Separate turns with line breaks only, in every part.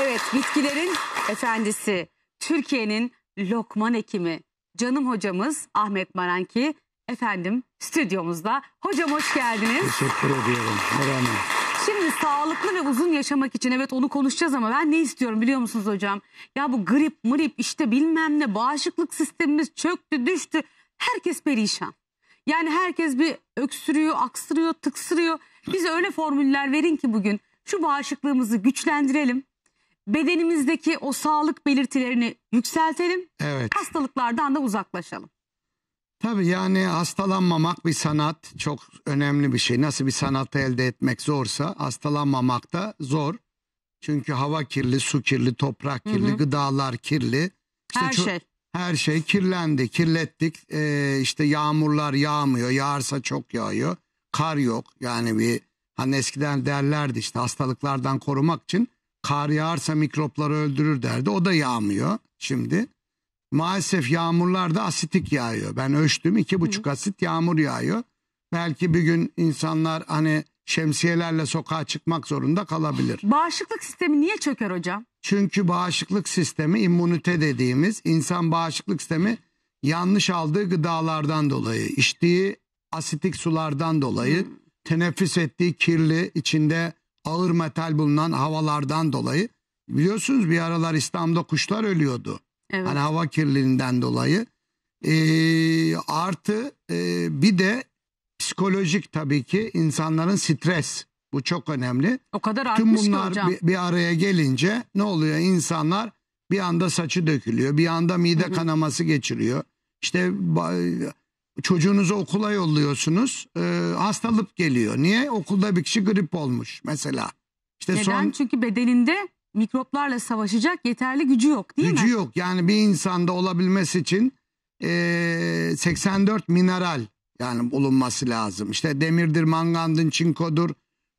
Evet bitkilerin efendisi Türkiye'nin lokman ekimi canım hocamız Ahmet Maranki efendim stüdyomuzda. Hocam hoş geldiniz.
Teşekkür ediyorum. Merhaba.
Şimdi sağlıklı ve uzun yaşamak için evet onu konuşacağız ama ben ne istiyorum biliyor musunuz hocam? Ya bu grip mırip işte bilmem ne bağışıklık sistemimiz çöktü düştü. Herkes perişan. Yani herkes bir öksürüyor, aksırıyor, tıksırıyor. Bize öyle formüller verin ki bugün şu bağışıklığımızı güçlendirelim bedenimizdeki o sağlık belirtilerini yükseltelim. Evet. Hastalıklardan da uzaklaşalım.
Tabii yani hastalanmamak bir sanat çok önemli bir şey. Nasıl bir sanatı elde etmek zorsa hastalanmamak da zor. Çünkü hava kirli, su kirli, toprak kirli, hı hı. gıdalar kirli. İşte her şey. Her şey kirlendi, kirlettik. Ee, işte yağmurlar yağmıyor, yağarsa çok yağıyor. Kar yok yani bir hani eskiden derlerdi işte hastalıklardan korumak için kar yağarsa mikropları öldürür derdi. O da yağmıyor şimdi. Maalesef yağmurlarda asitik yağıyor. Ben ölçtüm iki buçuk asit yağmur yağıyor. Belki bir gün insanlar hani şemsiyelerle sokağa çıkmak zorunda kalabilir. Bağışıklık sistemi niye çöker hocam? Çünkü bağışıklık sistemi immunite dediğimiz insan bağışıklık sistemi yanlış aldığı gıdalardan dolayı, içtiği asitik sulardan dolayı, teneffüs ettiği kirli içinde ağır metal bulunan havalardan dolayı biliyorsunuz bir aralar İstanbul'da kuşlar ölüyordu. Evet. Hani hava kirliliğinden dolayı. E, artı e, bir de psikolojik tabii ki insanların stres. Bu çok önemli. O kadar artmış Tüm bunlar ki hocam. Bir, bir araya gelince ne oluyor? İnsanlar bir anda saçı dökülüyor. Bir anda mide hı hı. kanaması geçiriyor. İşte çocuğunuzu okula yolluyorsunuz. E, hastalık geliyor. Niye? Okulda bir kişi grip olmuş mesela. İşte Neden? Son,
Çünkü bedeninde mikroplarla savaşacak yeterli gücü yok
değil gücü mi? Gücü yok. Yani bir insanda olabilmesi için e, 84 mineral yani bulunması lazım. İşte demirdir, mangandır, çinkodur.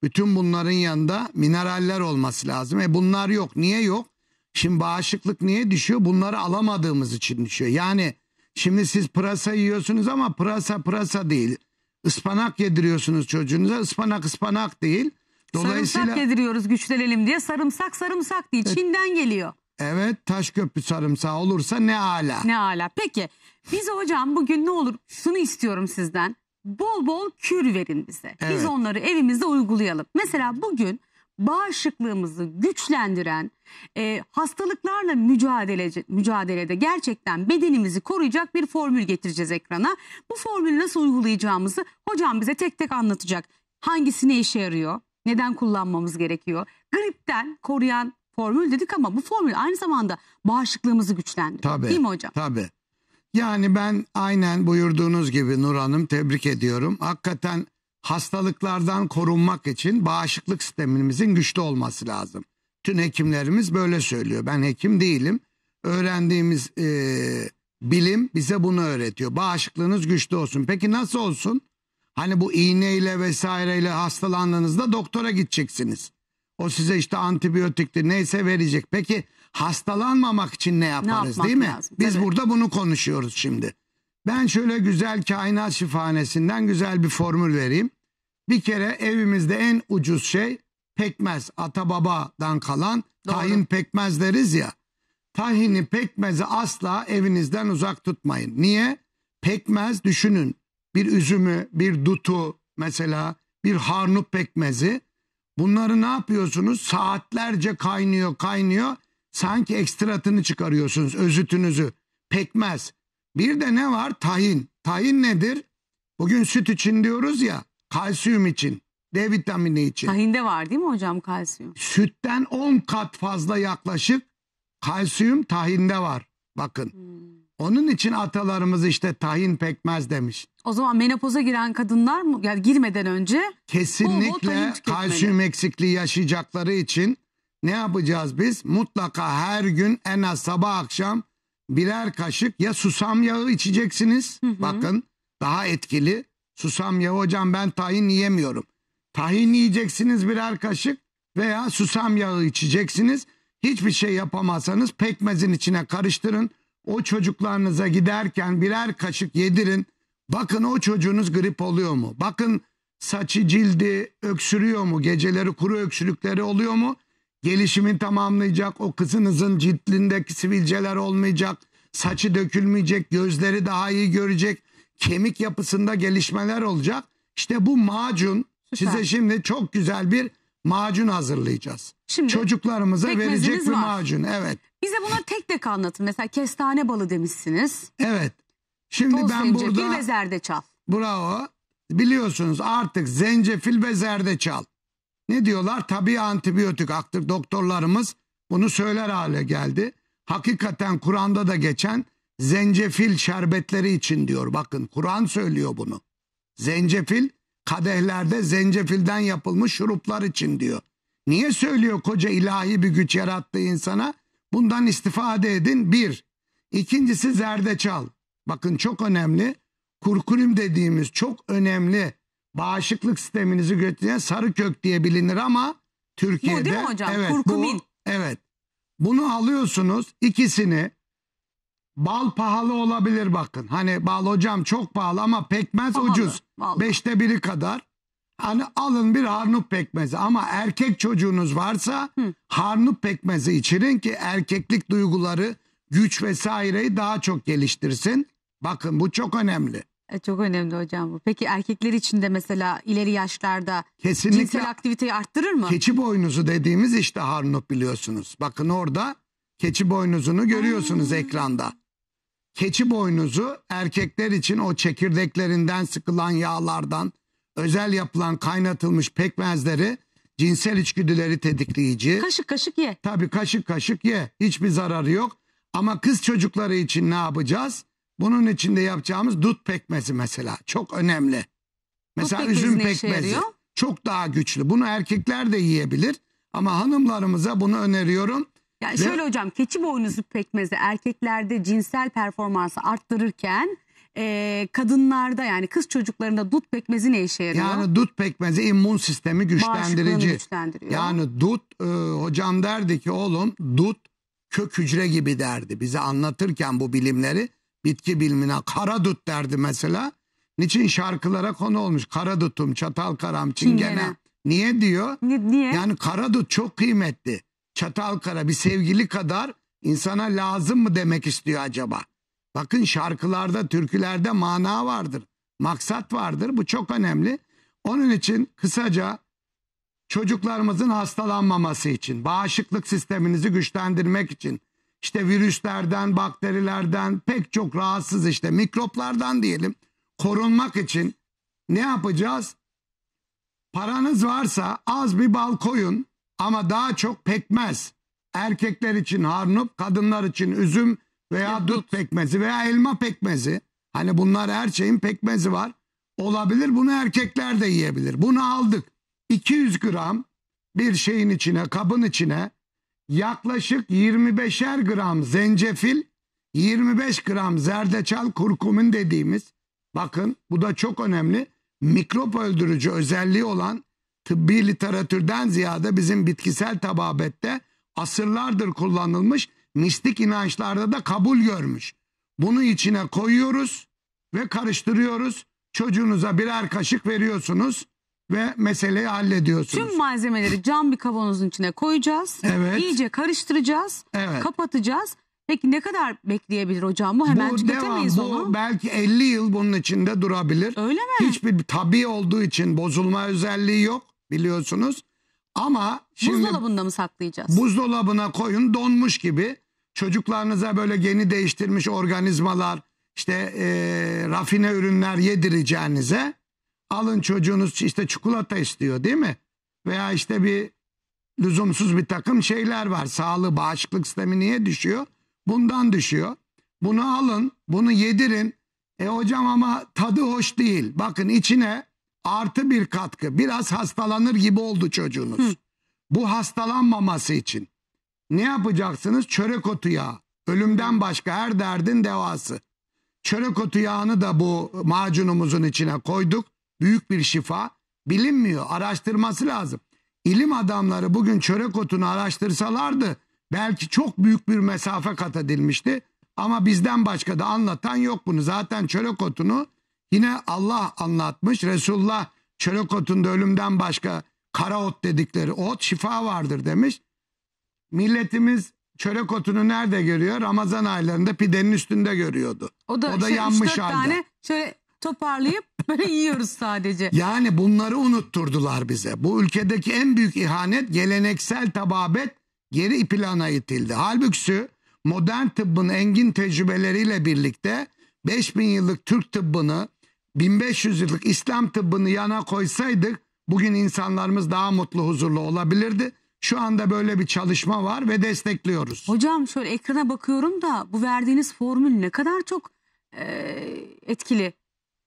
Bütün bunların yanında mineraller olması lazım. E bunlar yok. Niye yok? Şimdi bağışıklık niye düşüyor? Bunları alamadığımız için düşüyor. Yani Şimdi siz pırasa yiyorsunuz ama pırasa pırasa değil. Ispanak yediriyorsunuz çocuğunuza. Ispanak ıspanak değil. Dolayısıyla sarımsak
yediriyoruz güçlenelim diye. Sarımsak sarımsak değil. Çin'den geliyor.
Evet taş köprü sarımsağı olursa ne ala. Ne
ala. Peki biz hocam bugün ne olur şunu istiyorum sizden. Bol bol kür verin bize. Biz onları evimizde uygulayalım. Mesela bugün bağışıklığımızı güçlendiren e, hastalıklarla mücadele, mücadelede gerçekten bedenimizi koruyacak bir formül getireceğiz ekrana. Bu formülü nasıl uygulayacağımızı hocam bize tek tek anlatacak. Hangisine ne işe yarıyor? Neden kullanmamız gerekiyor? Gripten koruyan formül dedik ama bu formül aynı zamanda bağışıklığımızı güçlendiriyor.
Tabii, değil mi hocam? Tabii. Yani ben aynen buyurduğunuz gibi Nur Hanım tebrik ediyorum. Hakikaten hastalıklardan korunmak için bağışıklık sistemimizin güçlü olması lazım. Tüm hekimlerimiz böyle söylüyor. Ben hekim değilim. Öğrendiğimiz e, bilim bize bunu öğretiyor. Bağışıklığınız güçlü olsun. Peki nasıl olsun? Hani bu iğneyle vesaireyle hastalandığınızda doktora gideceksiniz. O size işte antibiyotikti neyse verecek. Peki hastalanmamak için ne yaparız ne değil mi? Lazım, Biz tabii. burada bunu konuşuyoruz şimdi. Ben şöyle güzel kainat şifanesinden güzel bir formül vereyim. Bir kere evimizde en ucuz şey pekmez. Ata babadan kalan Doğru. tahin pekmez deriz ya. Tahini pekmezi asla evinizden uzak tutmayın. Niye? Pekmez düşünün. Bir üzümü, bir dutu mesela bir harnup pekmezi. Bunları ne yapıyorsunuz? Saatlerce kaynıyor kaynıyor. Sanki ekstratını çıkarıyorsunuz, özütünüzü. Pekmez. Bir de ne var? Tahin. Tahin nedir? Bugün süt için diyoruz ya kalsiyum için, D vitamini için.
Tahinde var değil mi hocam kalsiyum?
Sütten 10 kat fazla yaklaşık kalsiyum tahinde var. Bakın. Hmm. Onun için atalarımız işte tahin pekmez demiş.
O zaman menopoza giren kadınlar mı yani girmeden önce kesinlikle
kalsiyum eksikliği yaşayacakları için ne yapacağız biz? Mutlaka her gün en az sabah akşam birer kaşık ya susam yağı içeceksiniz. Hı hı. Bakın daha etkili Susam ya hocam ben tahin yiyemiyorum. Tahin yiyeceksiniz birer kaşık veya susam yağı içeceksiniz. Hiçbir şey yapamazsanız pekmezin içine karıştırın. O çocuklarınıza giderken birer kaşık yedirin. Bakın o çocuğunuz grip oluyor mu? Bakın saçı cildi öksürüyor mu? Geceleri kuru öksürükleri oluyor mu? Gelişimi tamamlayacak. O kızınızın ciltlindeki sivilceler olmayacak. Saçı dökülmeyecek. Gözleri daha iyi görecek kemik yapısında gelişmeler olacak. İşte bu macun Süper. size şimdi çok güzel bir macun hazırlayacağız. Şimdi Çocuklarımıza verecek bir var. macun. Evet.
Bize buna tek tek anlatın. Mesela kestane balı demişsiniz.
Evet. Şimdi Toz ben burada zencefil ve zerdeçal. Bravo. Biliyorsunuz artık zencefil ve zerdeçal. Ne diyorlar? Tabii antibiyotik. aktır. doktorlarımız bunu söyler hale geldi. Hakikaten Kur'an'da da geçen zencefil şerbetleri için diyor. Bakın Kur'an söylüyor bunu. Zencefil kadehlerde zencefilden yapılmış şuruplar için diyor. Niye söylüyor koca ilahi bir güç yarattığı insana? Bundan istifade edin bir. İkincisi zerdeçal. Bakın çok önemli. Kurkulüm dediğimiz çok önemli bağışıklık sisteminizi götüren sarı kök diye bilinir ama Türkiye'de bu değil mi hocam? evet Kurkumin. bu evet. Bunu alıyorsunuz ikisini Bal pahalı olabilir bakın. Hani bal hocam çok pahalı ama pekmez Pahalı, ucuz. vallahi. Beşte biri kadar. Hani alın bir harnup pekmezi ama erkek çocuğunuz varsa harnup pekmezi içirin ki erkeklik duyguları güç vesaireyi daha çok geliştirsin. Bakın bu çok önemli.
E, çok önemli hocam bu. Peki erkekler için de mesela ileri yaşlarda Kesinlikle cinsel aktiviteyi arttırır mı?
Keçi boynuzu dediğimiz işte Harnup biliyorsunuz. Bakın orada keçi boynuzunu görüyorsunuz ekranda keçi boynuzu erkekler için o çekirdeklerinden sıkılan yağlardan özel yapılan kaynatılmış pekmezleri cinsel içgüdüleri tetikleyici. Kaşık kaşık ye. Tabii kaşık kaşık ye. Hiçbir zararı yok. Ama kız çocukları için ne yapacağız? Bunun içinde yapacağımız dut pekmezi mesela çok önemli. Mesela dut üzüm pekmezi çok daha güçlü. Bunu erkekler de yiyebilir ama hanımlarımıza bunu öneriyorum. Yani ne? şöyle
hocam keçi boynuzu pekmezi erkeklerde cinsel performansı arttırırken e, kadınlarda yani kız çocuklarında dut pekmezi ne işe yarıyor? Yani
dut pekmezi immün sistemi güçlendirici. güçlendiriyor. Yani dut e, hocam derdi ki oğlum dut kök hücre gibi derdi. Bize anlatırken bu bilimleri bitki bilimine kara dut derdi mesela. Niçin şarkılara konu olmuş? Kara dutum, çatal karam, çingene. çingene. Niye diyor? Niye? Yani kara dut çok kıymetli. Çatalkara bir sevgili kadar insana lazım mı demek istiyor acaba? Bakın şarkılarda, türkülerde mana vardır. Maksat vardır. Bu çok önemli. Onun için kısaca çocuklarımızın hastalanmaması için, bağışıklık sisteminizi güçlendirmek için, işte virüslerden, bakterilerden, pek çok rahatsız işte mikroplardan diyelim korunmak için ne yapacağız? Paranız varsa az bir bal koyun, ama daha çok pekmez. Erkekler için harnup, kadınlar için üzüm veya dut pekmezi veya elma pekmezi. Hani bunlar her şeyin pekmezi var. Olabilir bunu erkekler de yiyebilir. Bunu aldık. 200 gram bir şeyin içine, kabın içine yaklaşık 25'er gram zencefil, 25 gram zerdeçal kurkumin dediğimiz bakın bu da çok önemli mikrop öldürücü özelliği olan tıbbi literatürden ziyade bizim bitkisel tababette asırlardır kullanılmış mistik inançlarda da kabul görmüş. Bunu içine koyuyoruz ve karıştırıyoruz. Çocuğunuza birer kaşık veriyorsunuz ve meseleyi hallediyorsunuz.
Tüm malzemeleri cam bir kavanozun içine koyacağız. Evet. İyice karıştıracağız. Evet. Kapatacağız. Peki ne kadar bekleyebilir hocam? Bu hemen bu tüketemeyiz devam, bu
Belki 50 yıl bunun içinde durabilir. Öyle mi? Hiçbir tabi olduğu için bozulma özelliği yok biliyorsunuz. Ama şimdi
buzdolabında mı saklayacağız?
Buzdolabına koyun donmuş gibi çocuklarınıza böyle yeni değiştirmiş organizmalar işte e, rafine ürünler yedireceğinize alın çocuğunuz işte çikolata istiyor değil mi? Veya işte bir lüzumsuz bir takım şeyler var. Sağlığı bağışıklık sistemi niye düşüyor? Bundan düşüyor. Bunu alın bunu yedirin. E hocam ama tadı hoş değil. Bakın içine artı bir katkı. Biraz hastalanır gibi oldu çocuğunuz. Hı. Bu hastalanmaması için ne yapacaksınız? Çörek otu yağı. Ölümden başka her derdin devası. Çörek otu yağını da bu macunumuzun içine koyduk. Büyük bir şifa. Bilinmiyor. Araştırması lazım. İlim adamları bugün çörek otunu araştırsalardı belki çok büyük bir mesafe kat edilmişti. Ama bizden başka da anlatan yok bunu. Zaten çörek otunu Yine Allah anlatmış. Resulullah çörek otunda ölümden başka kara ot dedikleri ot şifa vardır demiş. Milletimiz çörek otunu nerede görüyor? Ramazan aylarında pidenin üstünde görüyordu. O da, o da şey, yanmış üç, halde. tane
şöyle toparlayıp böyle yiyoruz sadece.
Yani bunları unutturdular bize. Bu ülkedeki en büyük ihanet geleneksel tababet geri plana itildi. Halbuki modern tıbbın engin tecrübeleriyle birlikte 5000 yıllık Türk tıbbını 1500 yıllık İslam tıbbını yana koysaydık bugün insanlarımız daha mutlu huzurlu olabilirdi. Şu anda böyle bir çalışma var ve destekliyoruz.
Hocam şöyle ekrana bakıyorum da bu verdiğiniz formül ne kadar çok e, etkili.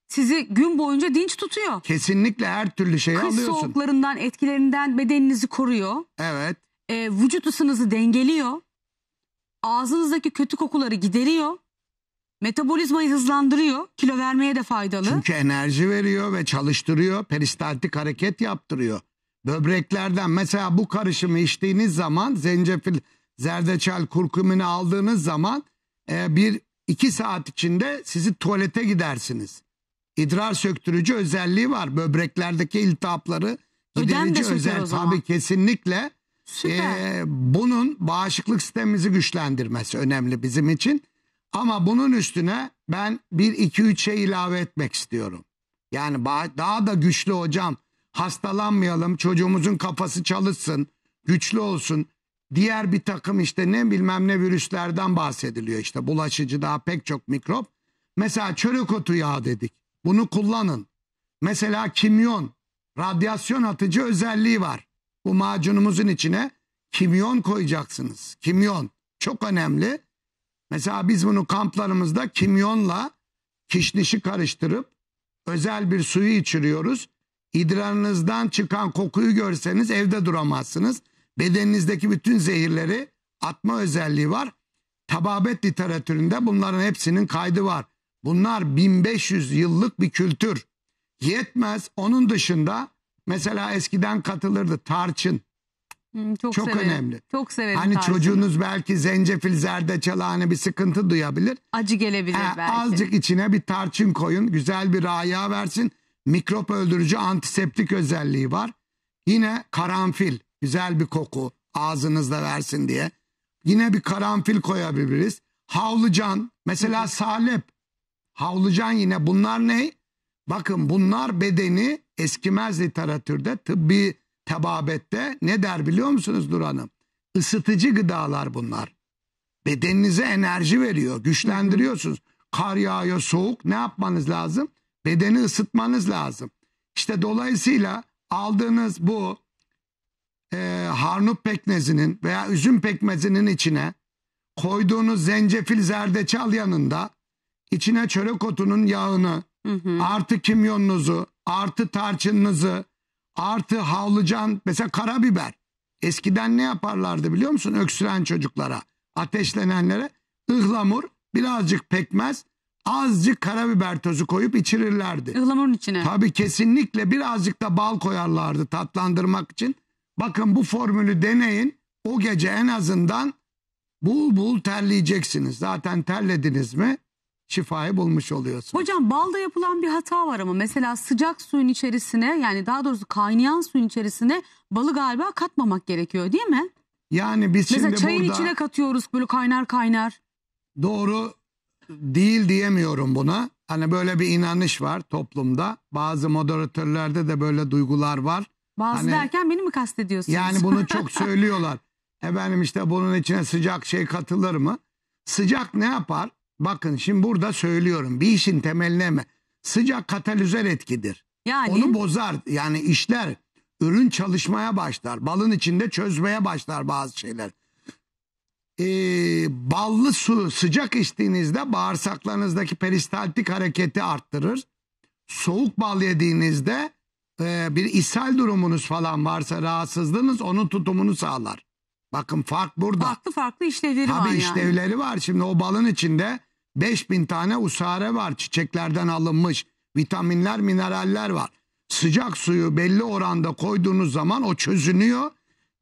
Sizi gün boyunca dinç tutuyor.
Kesinlikle her türlü şeyi Kış alıyorsun. Kış
soğuklarından etkilerinden bedeninizi koruyor. Evet. E, vücut ısınızı dengeliyor. Ağzınızdaki kötü kokuları gideriyor. Metabolizmayı hızlandırıyor. Kilo vermeye de faydalı.
Çünkü enerji veriyor ve çalıştırıyor. Peristaltik hareket yaptırıyor. Böbreklerden mesela bu karışımı içtiğiniz zaman zencefil, zerdeçal, kurkumini aldığınız zaman e, bir iki saat içinde sizi tuvalete gidersiniz. İdrar söktürücü özelliği var. Böbreklerdeki iltihapları giderici özel. Tabii kesinlikle. E, Süper. E, bunun bağışıklık sistemimizi güçlendirmesi önemli bizim için. Ama bunun üstüne ben 1-2-3'e şey ilave etmek istiyorum. Yani daha da güçlü hocam hastalanmayalım çocuğumuzun kafası çalışsın güçlü olsun. Diğer bir takım işte ne bilmem ne virüslerden bahsediliyor işte bulaşıcı daha pek çok mikrop. Mesela çörek otu yağı dedik bunu kullanın. Mesela kimyon radyasyon atıcı özelliği var. Bu macunumuzun içine kimyon koyacaksınız. Kimyon çok önemli. Mesela biz bunu kamplarımızda kimyonla kişnişi karıştırıp özel bir suyu içiriyoruz. İdrarınızdan çıkan kokuyu görseniz evde duramazsınız. Bedeninizdeki bütün zehirleri atma özelliği var. Tababet literatüründe bunların hepsinin kaydı var. Bunlar 1500 yıllık bir kültür. Yetmez onun dışında mesela eskiden katılırdı tarçın
çok çok önemli. Çok severim. Hani tarzını. çocuğunuz
belki zencefil, zerdeçal hani bir sıkıntı duyabilir.
Acı gelebilir ee, belki. Azıcık
içine bir tarçın koyun. Güzel bir raya versin. Mikrop öldürücü antiseptik özelliği var. Yine karanfil. Güzel bir koku ağzınızda versin diye. Yine bir karanfil koyabiliriz. Havlucan. Mesela Hı. salep. Havlucan yine bunlar ne? Bakın bunlar bedeni eskimez literatürde tıbbi tebabette ne der biliyor musunuz Nur Hanım? Isıtıcı gıdalar bunlar. Bedeninize enerji veriyor, güçlendiriyorsunuz. Kar yağıyor, soğuk ne yapmanız lazım? Bedeni ısıtmanız lazım. İşte dolayısıyla aldığınız bu e, harnup pekmezinin veya üzüm pekmezinin içine koyduğunuz zencefil zerdeçal yanında içine çörek otunun yağını, hı hı. artı kimyonunuzu, artı tarçınınızı, Artı havlıcan mesela karabiber. Eskiden ne yaparlardı biliyor musun? Öksüren çocuklara, ateşlenenlere ıhlamur, birazcık pekmez, azıcık karabiber tozu koyup içirirlerdi.
Ihlamurun içine. Tabii
kesinlikle birazcık da bal koyarlardı tatlandırmak için. Bakın bu formülü deneyin. O gece en azından bul bul terleyeceksiniz. Zaten terlediniz mi? şifayı bulmuş oluyorsun.
Hocam balda yapılan bir hata var ama mesela sıcak suyun içerisine yani daha doğrusu kaynayan suyun içerisine balı galiba katmamak gerekiyor değil mi?
Yani biz mesela şimdi burada... Mesela çayın içine
katıyoruz böyle kaynar kaynar.
Doğru değil diyemiyorum buna. Hani böyle bir inanış var toplumda. Bazı moderatörlerde de böyle duygular var. Bazı hani,
derken beni mi kastediyorsunuz? Yani bunu çok
söylüyorlar. Efendim işte bunun içine sıcak şey katılır mı? Sıcak ne yapar? Bakın şimdi burada söylüyorum. Bir işin temeline mi? Sıcak katalizör etkidir. Yani? Onu bozar. Yani işler ürün çalışmaya başlar. Balın içinde çözmeye başlar bazı şeyler. Ee, ballı su sıcak içtiğinizde bağırsaklarınızdaki peristaltik hareketi arttırır. Soğuk bal yediğinizde e, bir ishal durumunuz falan varsa rahatsızlığınız onun tutumunu sağlar. Bakın fark burada. Farklı farklı işlevleri Tabii var yani. Tabii işlevleri var. Şimdi o balın içinde 5000 tane usare var çiçeklerden alınmış. Vitaminler, mineraller var. Sıcak suyu belli oranda koyduğunuz zaman o çözünüyor.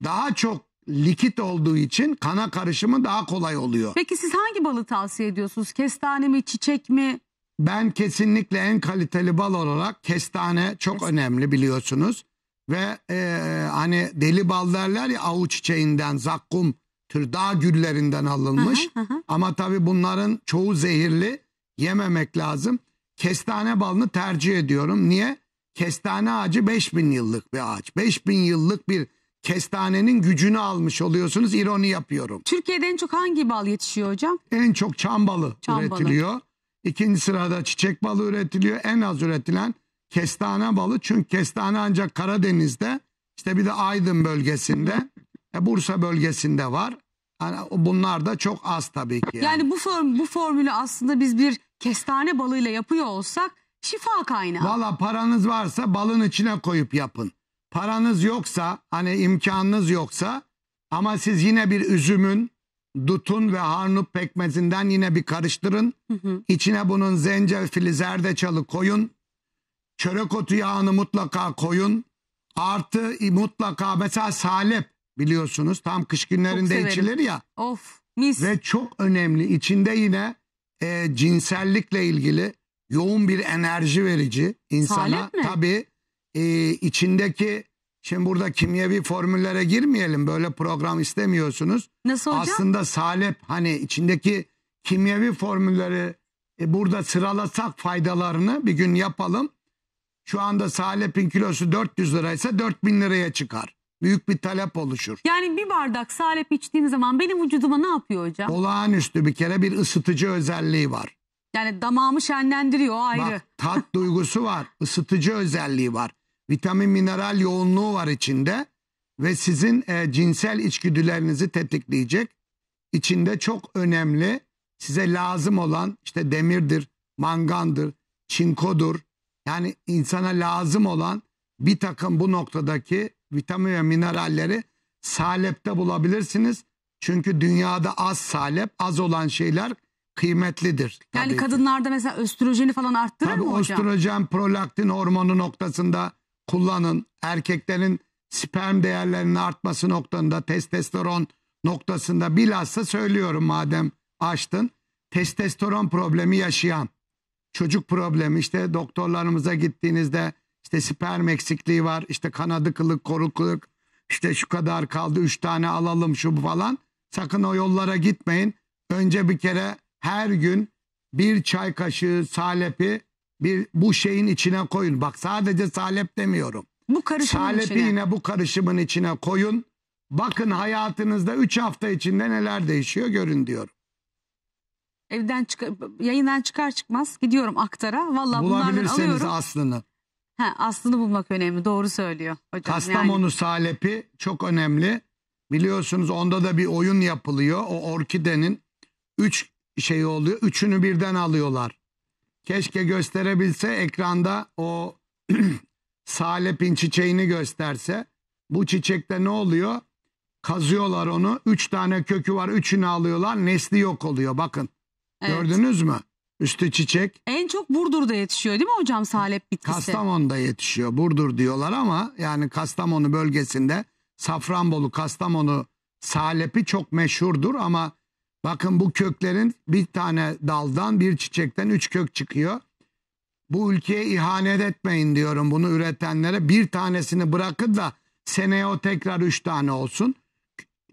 Daha çok likit olduğu için kana karışımı daha kolay oluyor. Peki
siz hangi balı tavsiye ediyorsunuz? Kestane mi, çiçek mi?
Ben kesinlikle en kaliteli bal olarak kestane çok Kesin. önemli biliyorsunuz. Ve e, hani deli bal derler ya avuç çiçeğinden zakkum tür dağ güllerinden alınmış. Hı hı hı. Ama tabii bunların çoğu zehirli. Yememek lazım. Kestane balını tercih ediyorum. Niye? Kestane ağacı 5000 yıllık bir ağaç. 5000 yıllık bir kestanenin gücünü almış oluyorsunuz. İroni yapıyorum. Türkiye'de en çok hangi bal yetişiyor hocam? En çok çam balı Çam balı. üretiliyor. İkinci sırada çiçek balı üretiliyor. En az üretilen kestane balı. Çünkü kestane ancak Karadeniz'de işte bir de Aydın bölgesinde e, Bursa bölgesinde var. Yani bunlar da çok az tabii ki. Yani, yani
bu form, bu formülü aslında biz bir kestane balıyla yapıyor olsak şifa kaynağı. Valla
paranız varsa balın içine koyup yapın. Paranız yoksa hani imkanınız yoksa ama siz yine bir üzümün dutun ve harnup pekmezinden yine bir karıştırın. Hı hı. İçine bunun zencefili zerdeçalı koyun. Çörek otu yağını mutlaka koyun. Artı mutlaka mesela salep biliyorsunuz. Tam kış günlerinde içilir ya. Of mis. Ve çok önemli içinde yine e, cinsellikle ilgili yoğun bir enerji verici insana. Salep mi? Tabii e, içindeki şimdi burada kimyevi formüllere girmeyelim böyle program istemiyorsunuz. Nasıl hocam? Aslında salep hani içindeki kimyevi formülleri e, burada sıralasak faydalarını bir gün yapalım. Şu anda salepin kilosu 400 liraysa 4000 liraya çıkar büyük bir talep oluşur.
Yani bir bardak salep içtiğim zaman benim vücuduma ne yapıyor hocam?
Olağanüstü bir kere bir ısıtıcı özelliği var.
Yani damağımı şenlendiriyor ayrı. Bak,
tat duygusu var, ısıtıcı özelliği var. Vitamin mineral yoğunluğu var içinde ve sizin e, cinsel içgüdülerinizi tetikleyecek. içinde çok önemli size lazım olan işte demirdir, mangandır, çinkodur. Yani insana lazım olan bir takım bu noktadaki vitamin ve mineralleri salepte bulabilirsiniz. Çünkü dünyada az salep, az olan şeyler kıymetlidir. Yani tabii
kadınlarda ki. mesela östrojeni falan arttırır tabii mı hocam?
Östrojen, prolaktin hormonu noktasında kullanın. Erkeklerin sperm değerlerinin artması noktasında, testosteron noktasında bilhassa söylüyorum madem açtın. Testosteron problemi yaşayan, çocuk problemi işte doktorlarımıza gittiğinizde işte sperm eksikliği var, işte kanadı kılık, korukluk, işte şu kadar kaldı, üç tane alalım şu falan. Sakın o yollara gitmeyin. Önce bir kere her gün bir çay kaşığı salepi bir bu şeyin içine koyun. Bak sadece salep demiyorum. Bu karışımın salepi içine. yine bu karışımın içine koyun. Bakın hayatınızda 3 hafta içinde neler değişiyor görün diyorum.
Evden çıkar, yayından çıkar çıkmaz gidiyorum aktara. Vallahi bunlardan alıyorum. Bulabilirseniz
aslını.
Ha, aslını bulmak önemli. Doğru söylüyor hocam. Kastamonu yani...
salepi çok önemli. Biliyorsunuz onda da bir oyun yapılıyor. O orkidenin üç şey oluyor. Üçünü birden alıyorlar. Keşke gösterebilse ekranda o salepin çiçeğini gösterse. Bu çiçekte ne oluyor? Kazıyorlar onu. Üç tane kökü var. Üçünü alıyorlar. Nesli yok oluyor. Bakın. Evet. Gördünüz mü? Üstü çiçek.
En çok Burdur'da yetişiyor değil mi hocam salep bitkisi? Kastamonu'da
yetişiyor. Burdur diyorlar ama yani Kastamonu bölgesinde Safranbolu, Kastamonu salepi çok meşhurdur ama bakın bu köklerin bir tane daldan bir çiçekten üç kök çıkıyor. Bu ülkeye ihanet etmeyin diyorum bunu üretenlere. Bir tanesini bırakın da seneye o tekrar üç tane olsun.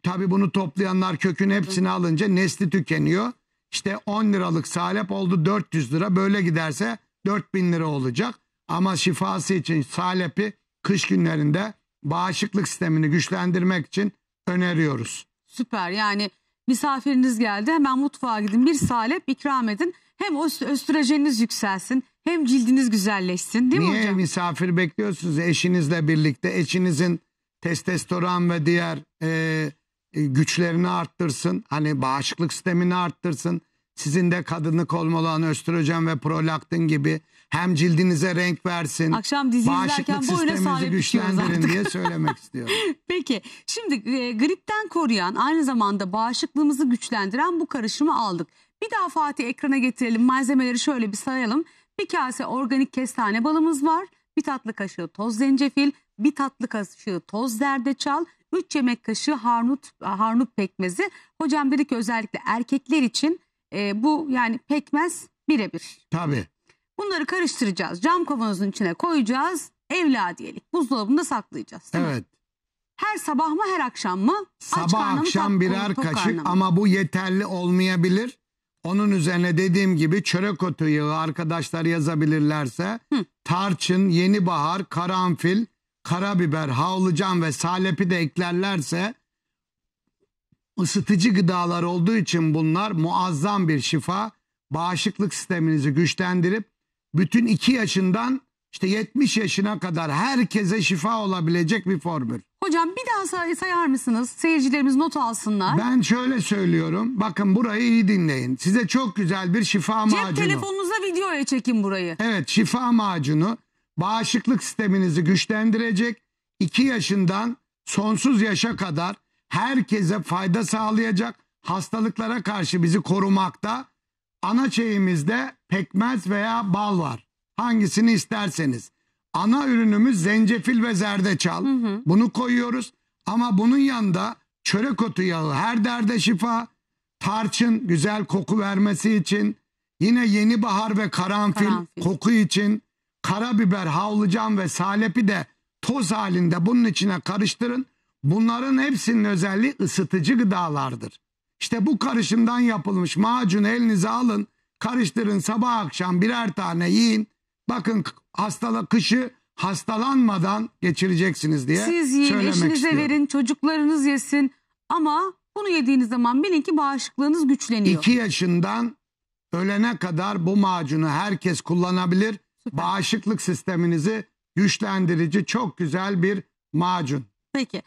Tabii bunu toplayanlar kökün hepsini alınca nesli tükeniyor işte 10 liralık salep oldu 400 lira. Böyle giderse 4000 lira olacak. Ama şifası için salepi kış günlerinde bağışıklık sistemini güçlendirmek için öneriyoruz.
Süper yani misafiriniz geldi hemen mutfağa gidin bir salep ikram edin. Hem östrojeniniz yükselsin hem cildiniz güzelleşsin değil Niye mi hocam?
misafir bekliyorsunuz eşinizle birlikte eşinizin testosteron ve diğer e, e, güçlerini arttırsın. Hani bağışıklık sistemini arttırsın. Sizin de kadınlık olan östrojen ve prolaktin gibi hem cildinize renk versin. Akşam dizi izlerken bu sahip güçlendirin artık. diye söylemek istiyorum.
Peki şimdi e, gripten koruyan aynı zamanda bağışıklığımızı güçlendiren bu karışımı aldık. Bir daha Fatih ekrana getirelim malzemeleri şöyle bir sayalım. Bir kase organik kestane balımız var. Bir tatlı kaşığı toz zencefil, bir tatlı kaşığı toz zerdeçal, 3 yemek kaşığı harnut harnut pekmezi. Hocam dedi ki özellikle erkekler için e, bu yani pekmez birebir. Tabii. Bunları karıştıracağız. Cam kavanozun içine koyacağız. Evladiyelik. Buzdolabında saklayacağız. Evet. Her sabah mı her akşam mı? Sabah karnımı, akşam birer kaşık karnımı. ama
bu yeterli olmayabilir. Onun üzerine dediğim gibi çörek otu yağı arkadaşlar yazabilirlerse Hı. tarçın, yeni bahar, karanfil, karabiber, havlucan ve salepi de eklerlerse ısıtıcı gıdalar olduğu için bunlar muazzam bir şifa. Bağışıklık sisteminizi güçlendirip bütün 2 yaşından işte 70 yaşına kadar herkese şifa olabilecek bir formül.
Hocam bir daha say sayar mısınız? Seyircilerimiz not alsınlar. Ben
şöyle söylüyorum. Bakın burayı iyi dinleyin. Size çok güzel bir şifa Cep macunu. Cep telefonunuza
videoya çekin burayı.
Evet şifa macunu bağışıklık sisteminizi güçlendirecek, 2 yaşından sonsuz yaşa kadar herkese fayda sağlayacak hastalıklara karşı bizi korumakta. Ana çeyimizde pekmez veya bal var. Hangisini isterseniz. Ana ürünümüz zencefil ve zerdeçal. Hı hı. Bunu koyuyoruz ama bunun yanında çörek otu yağı her derde şifa. Tarçın güzel koku vermesi için. Yine yeni bahar ve karanfil, karanfil. koku için karabiber, havlucan ve salepi de toz halinde bunun içine karıştırın. Bunların hepsinin özelliği ısıtıcı gıdalardır. İşte bu karışımdan yapılmış macunu elinize alın, karıştırın sabah akşam birer tane yiyin. Bakın hastalık kışı hastalanmadan geçireceksiniz diye Siz yiyin, söylemek eşinize istiyorum. verin,
çocuklarınız yesin ama bunu yediğiniz zaman bilin ki bağışıklığınız güçleniyor. 2
yaşından ölene kadar bu macunu herkes kullanabilir. Bağışıklık sisteminizi güçlendirici çok güzel bir macun.
Peki